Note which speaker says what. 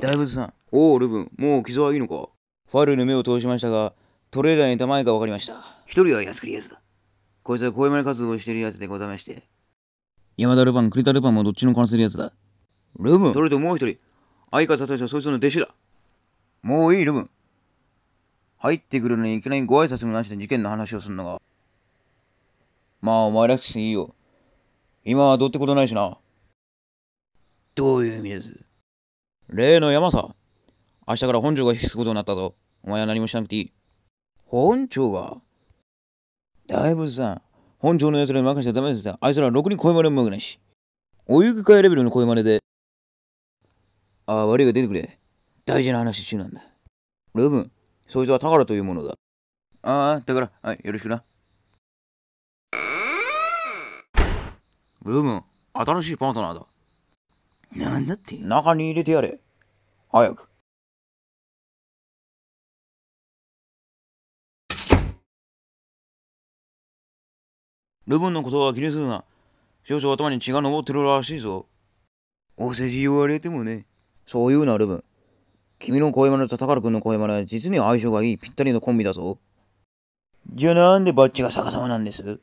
Speaker 1: 大仏さん。おお、ルブン、もう傷はいいのかファルに目を通しましたが、トレーラーにいた前が分かりました。一人は安りやつだ。こいつは小山で活動をしているやつでございまして。山田ルパン、栗田ルパンもどっちのこなせるやつだ。ルブンそれともう一人、相方たちはそいつの弟子だ。もういい、ルブン。入ってくるのにいきなりご挨拶もなしで事件の話をするのが。まあ、お前らしくていいよ。今はどうってことないしな。どういう意味です例の山さ。明日から本庁が引き継ぐことになったぞ。お前は何もしなくていい。本庁がだいぶさ、本庁の奴らに任せちゃダメですあいつらろくに声真似もうくないし。お湯替えレベルの声真似で。ああ、悪いが出てくれ。大事な話中なんだ。ルーブン、そいつは宝というものだ。ああ、だから、はい、よろしくな。ルーブン、新しいパートナーだ。なんだって中に入れてやれ。早く。ルブンのことは気にするな。少々頭に血が上ってるらしいぞ。お世辞言われてもね。そう言うな、ルブン。君の声真似と宝くんの声真似は実に相性がいいぴったりのコンビだぞ。じゃあなんでバッチが逆さまなんです